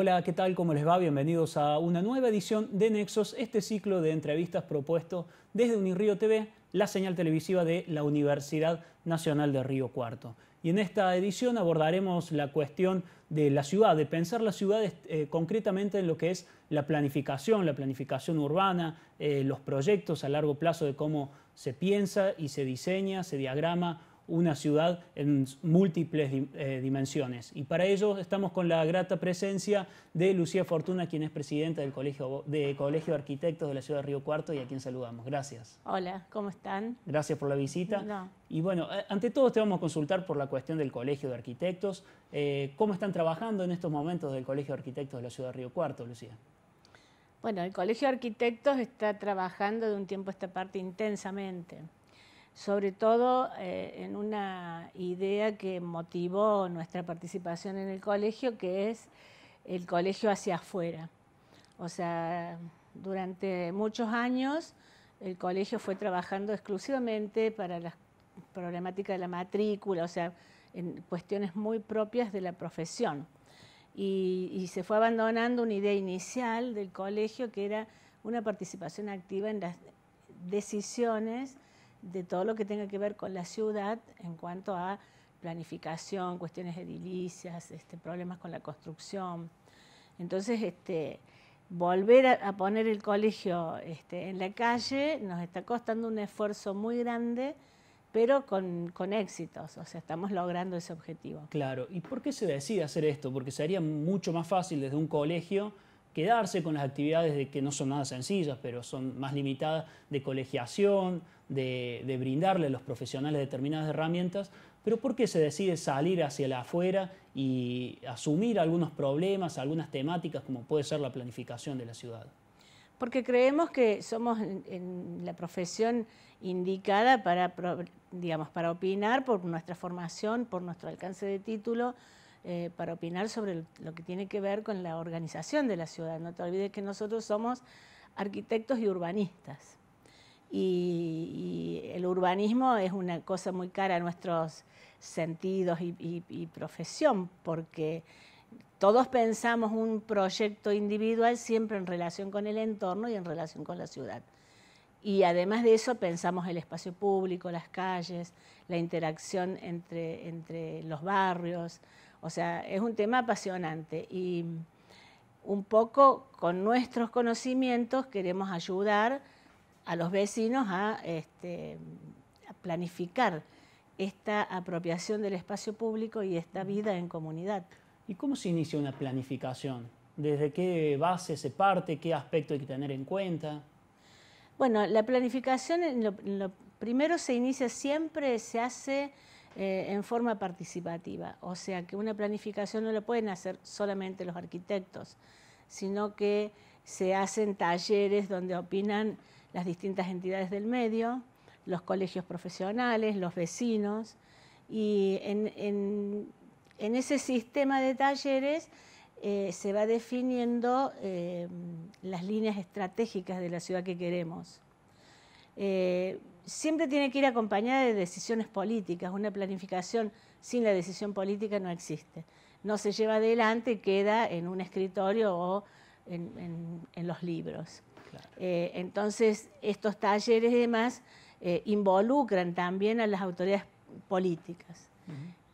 Hola, ¿qué tal? ¿Cómo les va? Bienvenidos a una nueva edición de Nexos, este ciclo de entrevistas propuesto desde Unirío TV, la señal televisiva de la Universidad Nacional de Río Cuarto. Y en esta edición abordaremos la cuestión de la ciudad, de pensar la ciudad eh, concretamente en lo que es la planificación, la planificación urbana, eh, los proyectos a largo plazo de cómo se piensa y se diseña, se diagrama una ciudad en múltiples eh, dimensiones. Y para ello estamos con la grata presencia de Lucía Fortuna, quien es presidenta del Colegio de, Colegio Arquitectos de la ciudad de Río Cuarto y a quien saludamos. Gracias. Hola, ¿cómo están? Gracias por la visita. Y bueno, eh, ante todo te vamos a consultar por la cuestión del Colegio de Arquitectos. Eh, ¿Cómo están trabajando en estos momentos del Colegio de Arquitectos de la ciudad de Río Cuarto, Lucía? Bueno, el Colegio de Arquitectos está trabajando de un tiempo a esta parte intensamente sobre todo eh, en una idea que motivó nuestra participación en el colegio, que es el colegio hacia afuera. O sea, durante muchos años el colegio fue trabajando exclusivamente para la problemática de la matrícula, o sea, en cuestiones muy propias de la profesión. y, se fue abandonando una idea inicial del colegio que era una participación activa en las decisiones de todo lo que tenga que ver con la ciudad en cuanto a planificación, cuestiones edilicias, este, problemas con la construcción. Entonces, este, volver a, poner el colegio este, en la calle nos está costando un esfuerzo muy grande, pero con, con, éxitos, o sea, estamos logrando ese objetivo. Claro, ¿y por qué se decide hacer esto? Porque sería mucho más fácil desde un colegio quedarse con las actividades de que no son nada sencillas, pero son más limitadas de colegiación, de, brindarle a los profesionales determinadas herramientas, pero ¿por qué se decide salir hacia la afuera y asumir algunos problemas, algunas temáticas como puede ser la planificación de la ciudad? Porque creemos que somos la profesión indicada para, para opinar por nuestra formación, por nuestro alcance de título, eh, para opinar sobre lo que tiene que ver con la organización de la ciudad. No te olvides que nosotros somos arquitectos y urbanistas. Y, el urbanismo es una cosa muy cara a nuestros sentidos y, profesión, porque todos pensamos un proyecto individual siempre en relación con el entorno y en relación con la ciudad. Y además de eso pensamos el espacio público, las calles, la interacción entre, entre los barrios, o sea, es un tema apasionante y un poco con nuestros conocimientos queremos ayudar a los vecinos a, este, planificar esta apropiación del espacio público y esta vida en comunidad. ¿Y cómo se inicia una planificación? ¿Desde qué base se parte? ¿Qué aspecto hay que tener en cuenta? Bueno, la planificación, primero se inicia siempre, se hace eh, en forma participativa. O sea que una planificación no la pueden hacer solamente los arquitectos, sino que se hacen talleres donde opinan las distintas entidades del medio, los colegios profesionales, los vecinos, y en, ese sistema de talleres eh, se va definiendo eh, las líneas estratégicas de la ciudad que queremos siempre tiene que ir acompañada de decisiones políticas. Una planificación sin la decisión política no existe. No se lleva adelante y queda en un escritorio o en, los libros. Eh, entonces, estos talleres y demás eh, involucran también a las autoridades políticas.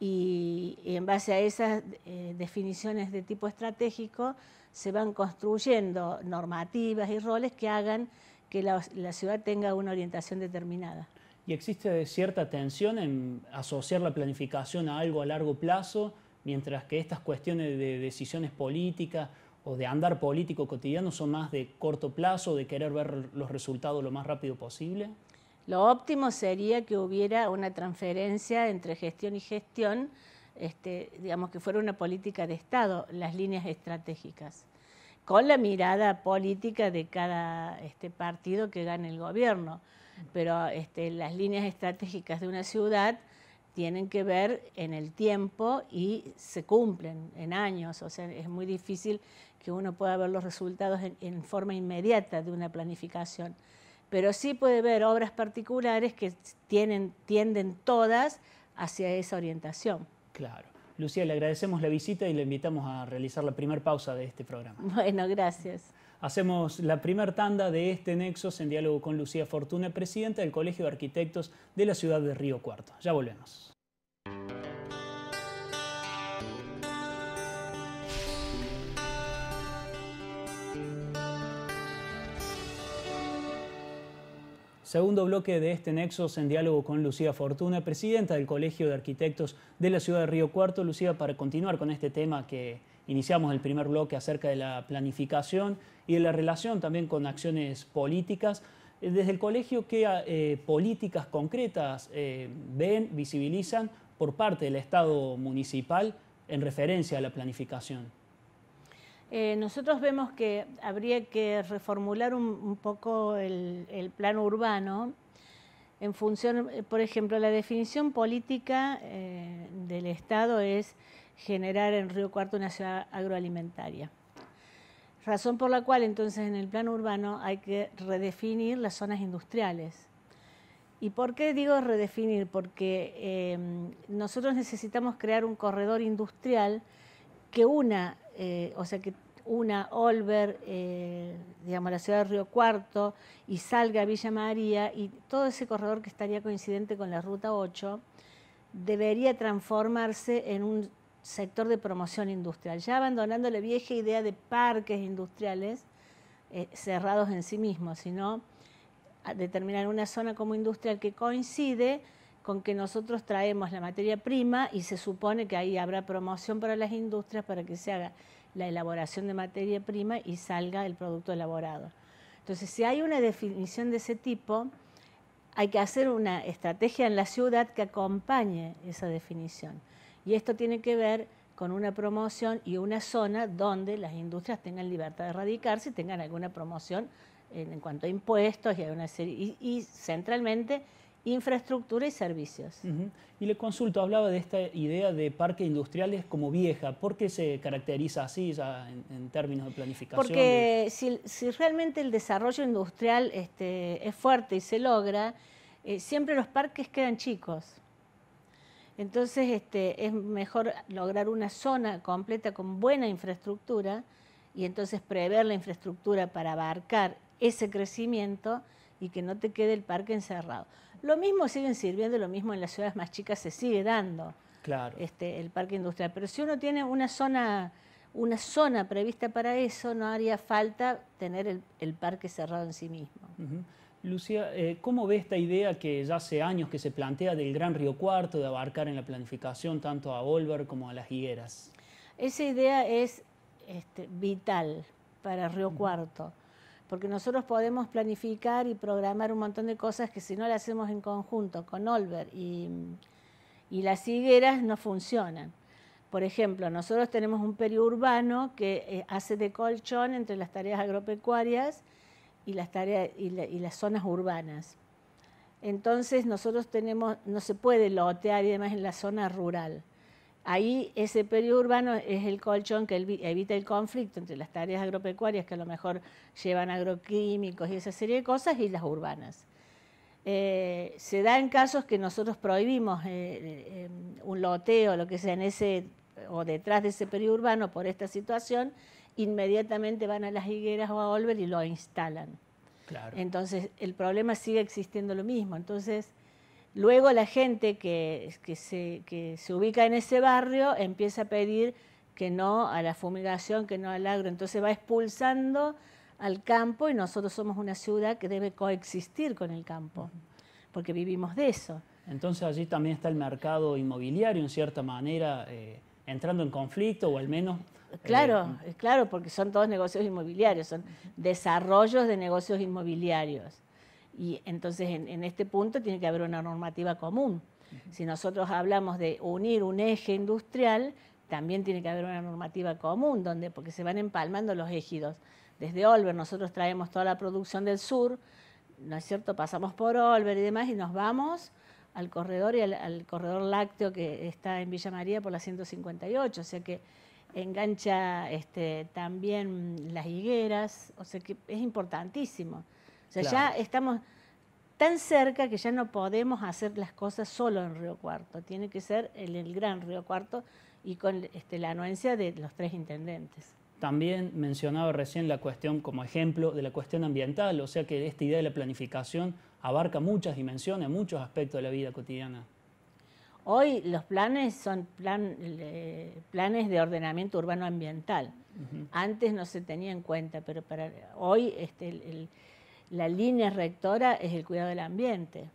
y, en base a esas eh, definiciones de tipo estratégico se van construyendo normativas y roles que hagan que la, ciudad tenga una orientación determinada. ¿Y existe cierta tensión en asociar la planificación a algo a largo plazo, mientras que estas cuestiones de decisiones políticas o de andar político cotidiano son más de corto plazo, de querer ver los resultados lo más rápido posible? Lo óptimo sería que hubiera una transferencia entre gestión y gestión, este, digamos que fuera una política de Estado, las líneas estratégicas con la mirada política de cada este, partido que gane el gobierno. Pero este, las líneas estratégicas de una ciudad tienen que ver en el tiempo y se cumplen en años. O sea, es muy difícil que uno pueda ver los resultados en, forma inmediata de una planificación. Pero sí puede ver obras particulares que tienen, tienden todas hacia esa orientación. Claro. Lucía, le agradecemos la visita y le invitamos a realizar la primera pausa de este programa. Bueno, gracias. Hacemos la primera tanda de este Nexos en diálogo con Lucía Fortuna, presidenta del Colegio de Arquitectos de la ciudad de Río Cuarto. Ya volvemos. Segundo bloque de este Nexos en diálogo con Lucía Fortuna, presidenta del Colegio de Arquitectos de la Ciudad de Río Cuarto. Lucía, para continuar con este tema que iniciamos el primer bloque acerca de la planificación y de la relación también con acciones políticas. Eh, desde el colegio, ¿qué ah, eh, políticas concretas eh, ven, visibilizan por parte del Estado municipal en referencia a la planificación? Eh, nosotros vemos que habría que reformular un, poco el, plano urbano en función, por ejemplo, la definición política eh, del Estado es generar en Río Cuarto una ciudad agroalimentaria. Razón por la cual entonces en el plano urbano hay que redefinir las zonas industriales. ¿Y por qué digo redefinir? Porque eh, nosotros necesitamos crear un corredor industrial que una, o sea, que una Olver, eh, digamos, la ciudad de Río Cuarto, y salga Villa María, y todo ese corredor que estaría coincidente con la Ruta 8, debería transformarse en un sector de promoción industrial, ya abandonando la vieja idea de parques industriales eh, cerrados en sí mismos, sino determinar una zona como industrial que coincide con que nosotros traemos la materia prima y se supone que ahí habrá promoción para las industrias para que se haga la elaboración de materia prima y salga el producto elaborado. Entonces, si hay una definición de ese tipo, hay que hacer una estrategia en la ciudad que acompañe esa definición. Y esto tiene que ver con una promoción y una zona donde las industrias tengan libertad de radicarse y tengan alguna promoción en, cuanto a impuestos y, una serie, y centralmente infraestructura y servicios. Y le consulto, hablaba de esta idea de parques industriales como vieja. ¿Por qué se caracteriza así ya en, términos de planificación? Porque si, realmente el desarrollo industrial este, es fuerte y se logra, eh, siempre los parques quedan chicos. Entonces este, es mejor lograr una zona completa con buena infraestructura y entonces prever la infraestructura para abarcar ese crecimiento y que no te quede el parque encerrado. Lo mismo siguen sirviendo, lo mismo en las ciudades más chicas se sigue dando. Claro. Este, el parque industrial. Pero si uno tiene una zona, una zona prevista para eso, no haría falta tener el, parque cerrado en sí mismo. Lucía, eh, ¿cómo ve esta idea que ya hace años que se plantea del Gran Río Cuarto, de abarcar en la planificación tanto a Olver como a las higueras? Esa idea es este, vital para Río Cuarto porque nosotros podemos planificar y programar un montón de cosas que si no las hacemos en conjunto con Olver y, las higueras no funcionan. Por ejemplo, nosotros tenemos un periurbano que eh, hace de colchón entre las tareas agropecuarias y las, y, y las zonas urbanas. Entonces nosotros tenemos, no se puede lotear y demás en la zona rural. Ahí ese periodo urbano es el colchón que evita el conflicto entre las tareas agropecuarias que a lo mejor llevan agroquímicos y esa serie de cosas y las urbanas. Eh, se da en casos que nosotros prohibimos eh, eh, un loteo, lo que sea, en ese o detrás de ese periodo urbano por esta situación, inmediatamente van a las higueras o a Olver y lo instalan. Claro. Entonces, el problema sigue existiendo lo mismo. Entonces, Luego la gente que, se, ubica en ese barrio empieza a pedir que no a la fumigación, que no al agro. Entonces va expulsando al campo y nosotros somos una ciudad que debe coexistir con el campo, porque vivimos de eso. Entonces allí también está el mercado inmobiliario, en cierta manera, eh, entrando en conflicto o al menos... Eh, claro, eh, claro, porque son todos negocios inmobiliarios, son desarrollos de negocios inmobiliarios. Y entonces en, este punto tiene que haber una normativa común. Si nosotros hablamos de unir un eje industrial, también tiene que haber una normativa común, donde, porque se van empalmando los ejidos. Desde Olver nosotros traemos toda la producción del sur, ¿no es cierto? Pasamos por Olver y demás y nos vamos al corredor y al, corredor lácteo que está en Villa María por la 158, o sea que engancha este, también las higueras, o sea que es importantísimo sea, ya estamos tan cerca que ya no podemos hacer las cosas solo en Río Cuarto, tiene que ser en el gran Río Cuarto y con este, la anuencia de los tres intendentes. También mencionaba recién la cuestión como ejemplo de la cuestión ambiental, o sea que esta idea de la planificación abarca muchas dimensiones, muchos aspectos de la vida cotidiana. Hoy los planes son planes de ordenamiento urbano ambiental. Antes no se tenía en cuenta, pero para hoy este, el la línea rectora es el cuidado del ambiente.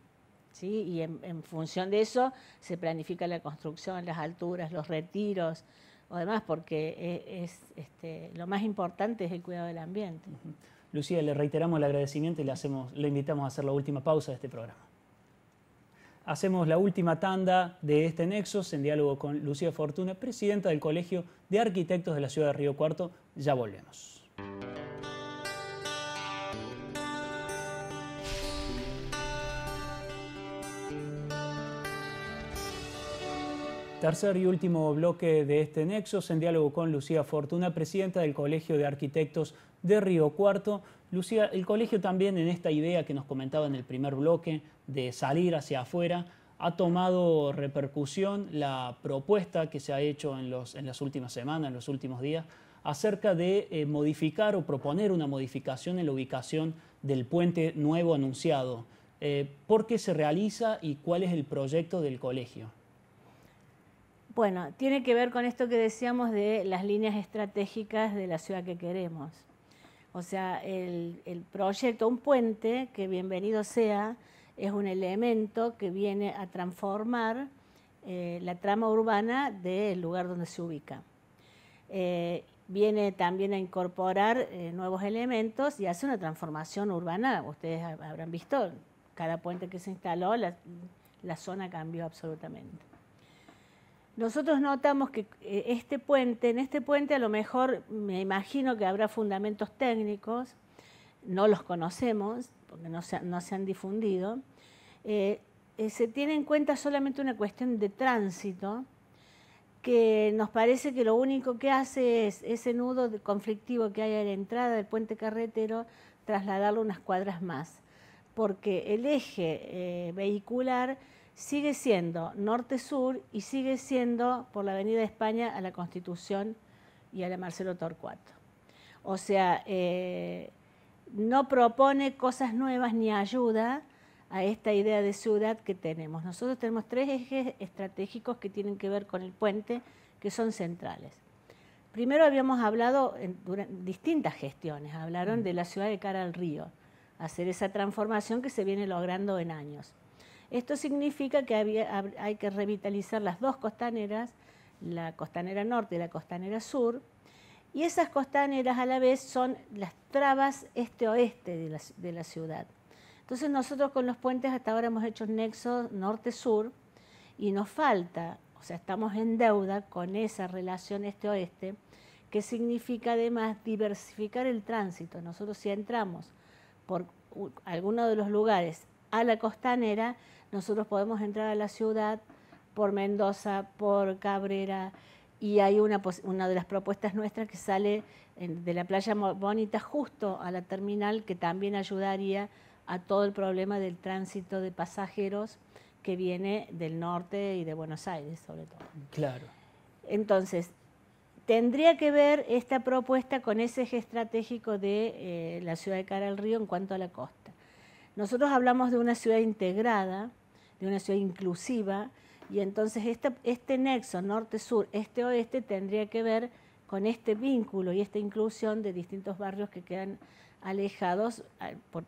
¿sí? Y en, función de eso se planifica la construcción, las alturas, los retiros o demás, porque e, es, este, lo más importante es el cuidado del ambiente. Lucía, le reiteramos el agradecimiento y le, hacemos, le invitamos a hacer la última pausa de este programa. Hacemos la última tanda de este Nexos en diálogo con Lucía Fortuna, presidenta del Colegio de Arquitectos de la Ciudad de Río Cuarto. Ya volvemos. Tercer y último bloque de este nexo, en diálogo con Lucía Fortuna, presidenta del Colegio de Arquitectos de Río Cuarto. Lucía, el colegio también en esta idea que nos comentaba en el primer bloque de salir hacia afuera, ha tomado repercusión la propuesta que se ha hecho en, las últimas semanas, en los últimos días, acerca de eh, modificar o proponer una modificación en la ubicación del puente nuevo anunciado. Eh, ¿Por qué se realiza y cuál es el proyecto del colegio? Bueno, tiene que ver con esto que decíamos de las líneas estratégicas de la ciudad que queremos. O sea, el, proyecto, un puente, que bienvenido sea, es un elemento que viene a transformar eh, la trama urbana del lugar donde se ubica. Eh, viene también a incorporar eh, nuevos elementos y hace una transformación urbana. Ustedes habrán visto, cada puente que se instaló, la zona cambió absolutamente nosotros notamos que eh, este puente, en este puente a lo mejor me imagino que habrá fundamentos técnicos, no los conocemos porque no se, han difundido, eh, eh, se tiene en cuenta solamente una cuestión de tránsito que nos parece que lo único que hace es ese nudo conflictivo que hay a la entrada del puente carretero trasladarlo unas cuadras más, porque el eje vehicular sigue siendo norte-sur y sigue siendo por la Avenida España a la Constitución y a la Marcelo Torcuato. O sea, eh, no propone cosas nuevas ni ayuda a esta idea de ciudad que tenemos. Nosotros tenemos tres ejes estratégicos que tienen que ver con el puente, que son centrales. Primero habíamos hablado en distintas gestiones, hablaron de la ciudad de cara al río, hacer esa transformación que se viene logrando en años. Esto significa que hay que revitalizar las dos costaneras, la costanera norte y la costanera sur, y esas costaneras a la vez son las trabas este-oeste de la, ciudad. Entonces nosotros con los puentes hasta ahora hemos hecho nexo norte-sur y nos falta, o sea, estamos en deuda con esa relación este-oeste, que significa además diversificar el tránsito. Nosotros si entramos por alguno de los lugares a la costanera, nosotros podemos entrar a la ciudad por Mendoza, por Cabrera, y hay una, de las propuestas nuestras que sale de la playa Bonita justo a la terminal, que también ayudaría a todo el problema del tránsito de pasajeros que viene del norte y de Buenos Aires, sobre todo. Claro. Entonces, tendría que ver esta propuesta con ese eje estratégico de eh, la ciudad de cara al río en cuanto a la costa. Nosotros hablamos de una ciudad integrada, de una ciudad inclusiva. Y entonces este, este nexo norte-sur, este-oeste, tendría que ver con este vínculo y esta inclusión de distintos barrios que quedan alejados eh, por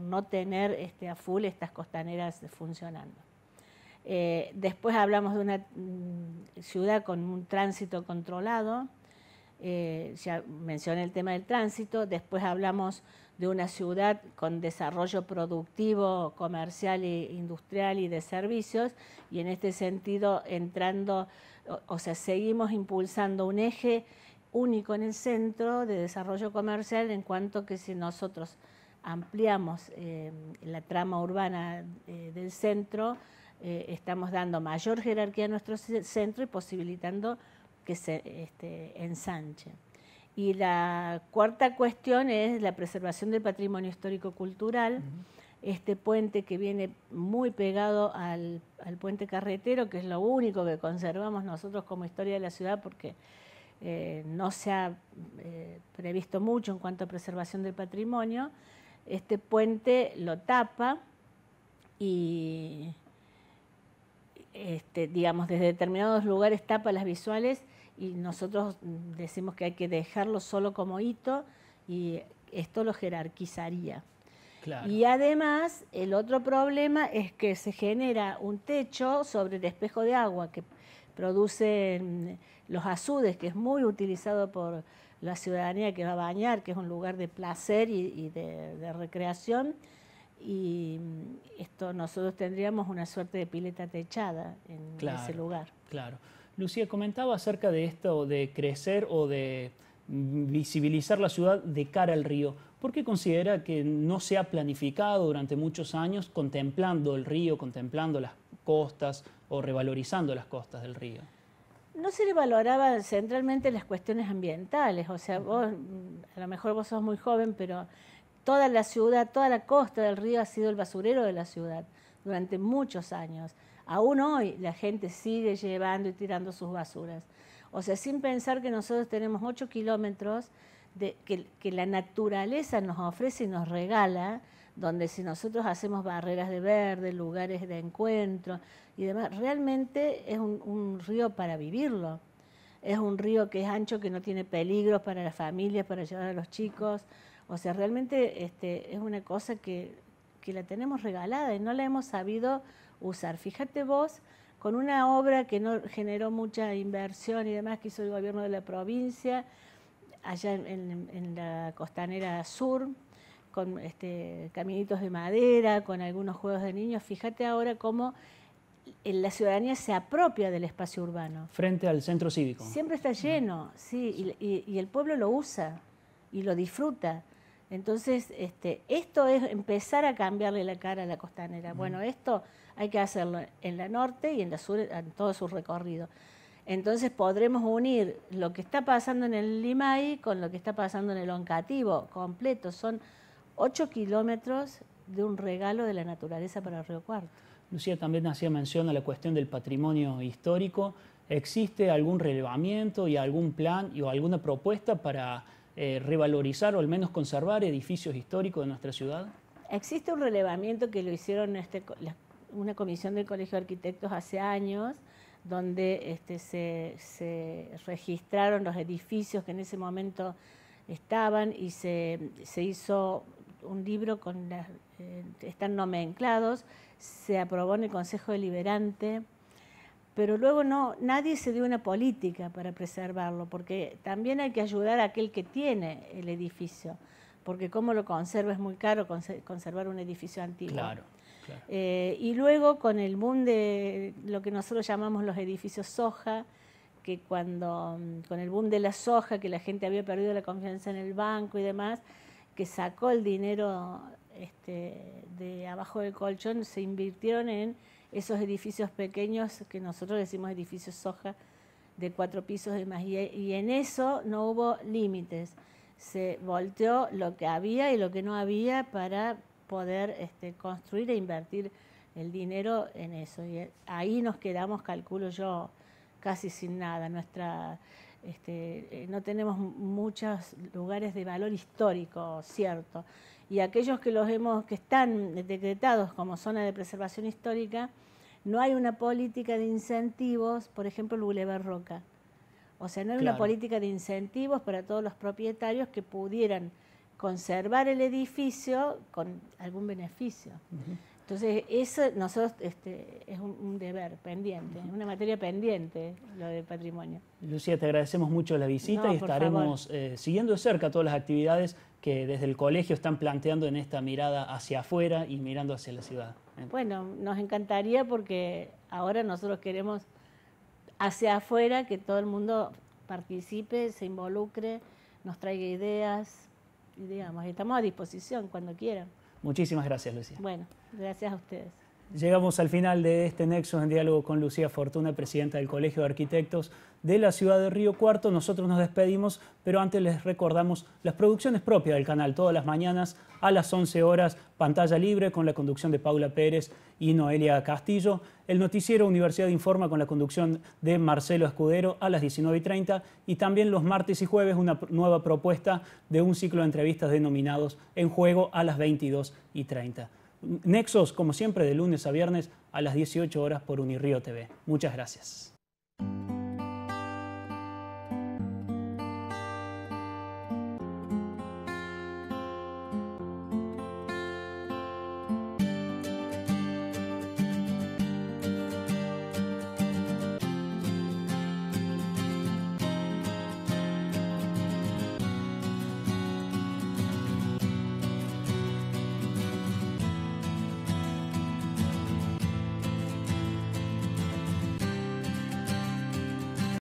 no, tener este, a full estas costaneras funcionando. Eh, después hablamos de una mm, ciudad con un tránsito controlado, eh, ya mencioné el tema del tránsito, después hablamos de una ciudad con desarrollo productivo, comercial e industrial y de servicios, y en este sentido entrando, o, sea, seguimos impulsando un eje único en el centro de desarrollo comercial en cuanto que si nosotros ampliamos eh, la trama urbana eh, del centro, eh, estamos dando mayor jerarquía a nuestro centro y posibilitando que se este, ensanche. Y la cuarta cuestión es la preservación del patrimonio histórico-cultural. Este puente que viene muy pegado al, puente carretero, que es lo único que conservamos nosotros como historia de la ciudad, porque eh, no se ha eh, previsto mucho en cuanto a preservación del patrimonio. Este puente lo tapa y, este, digamos, desde determinados lugares tapa las visuales y nosotros decimos que hay que dejarlo solo como hito y esto lo jerarquizaría. Y además, el otro problema es que se genera un techo sobre el espejo de agua que producen mm, los azudes, que es muy utilizado por la ciudadanía que va a bañar, que es un lugar de placer y, de, recreación. Y mm, esto nosotros tendríamos una suerte de pileta techada en ese lugar. Claro. Lucía, comentaba acerca de esto de crecer o de visibilizar la ciudad de cara al río. ¿Por qué considera que no se ha planificado durante muchos años contemplando el río, contemplando las costas o revalorizando las costas del río? No se revaloraban centralmente las cuestiones ambientales, o sea, a lo mejor vos sos muy joven, pero toda la ciudad, toda la costa del río ha sido el basurero de la ciudad durante muchos años. Aún hoy la gente sigue llevando y tirando sus basuras. O sea, sin pensar que nosotros tenemos 8 kilómetros de, que, la naturaleza nos ofrece y nos regala, donde si nosotros hacemos barreras de verde, lugares de encuentro y demás, realmente es un, un río para vivirlo. Es un río que es ancho, que no tiene peligros para las familias, para llevar a los chicos. O sea, realmente este, es una cosa que que la tenemos regalada y no la hemos sabido usar. Fíjate vos, con una obra que no generó mucha inversión y demás que hizo el gobierno de la provincia, allá en, la costanera sur, con este, caminitos de madera, con algunos juegos de niños, fíjate ahora cómo eh, la ciudadanía se apropia del espacio urbano. Frente al centro cívico. Siempre está lleno, sí, y el pueblo lo usa y lo disfruta. Entonces, este, esto es empezar a cambiarle la cara a la costanera. Bueno, esto hay que hacerlo en la norte y en la sur, en todo su recorrido. Entonces podremos unir lo que está pasando en el Limay con lo que está pasando en el Oncativo completo. Son ocho kilómetros de un regalo de la naturaleza para el Río Cuarto. Lucía también hacía mención a la cuestión del patrimonio histórico. ¿Existe algún relevamiento y algún plan y, o alguna propuesta para eh, revalorizar o al menos conservar edificios históricos de nuestra ciudad? Existe un relevamiento que lo hicieron este una comisión del Colegio de Arquitectos hace años, donde este, se, registraron los edificios que en ese momento estaban y se, hizo un libro con las, eh, están nomenclados, se aprobó en el Consejo Deliberante pero luego no, nadie se dio una política para preservarlo, porque también hay que ayudar a aquel que tiene el edificio, porque cómo lo conserva es muy caro conservar un edificio antiguo. Claro. Eh, y luego con el boom de lo que nosotros llamamos los edificios soja, que cuando mm, con el boom de la soja, que la gente había perdido la confianza en el banco y demás, que sacó el dinero este, de abajo del colchón, se invirtieron en esos edificios pequeños que nosotros decimos edificios soja de cuatro pisos y más. Y, en eso no hubo límites. Se volteó lo que había y lo que no había para poder este, construir e invertir el dinero en eso. Y eh, ahí nos quedamos, calculo yo, casi sin nada. Nuestra, este, eh, no tenemos muchos lugares de valor histórico, cierto. Y aquellos que los hemos, que están decretados como zona de preservación histórica, no hay una política de incentivos, por ejemplo, el Boulevard Roca. O sea, no hay una política de incentivos para todos los propietarios que pudieran conservar el edificio con algún beneficio. Entonces, eso nosotros este, es un, deber pendiente, una materia pendiente lo del patrimonio. Lucía, te agradecemos mucho la visita y estaremos eh, siguiendo de cerca todas las actividades que desde el colegio están planteando en esta mirada hacia afuera y mirando hacia la ciudad. Bueno, nos encantaría porque ahora nosotros queremos hacia afuera que todo el mundo participe, se involucre, nos traiga ideas, y digamos, estamos a disposición cuando quieran. Muchísimas gracias, Lucía. Bueno, gracias a ustedes. Llegamos al final de este nexo en diálogo con Lucía Fortuna, presidenta del Colegio de Arquitectos de la ciudad de Río Cuarto. Nosotros nos despedimos, pero antes les recordamos las producciones propias del canal, todas las mañanas a las 11 horas, pantalla libre con la conducción de Paula Pérez y Noelia Castillo. El noticiero Universidad Informa con la conducción de Marcelo Escudero a las 19.30 y, y también los martes y jueves una nueva propuesta de un ciclo de entrevistas denominados En Juego a las y 22.30. Nexos, como siempre, de lunes a viernes a las 18 horas por Unirío TV. Muchas gracias.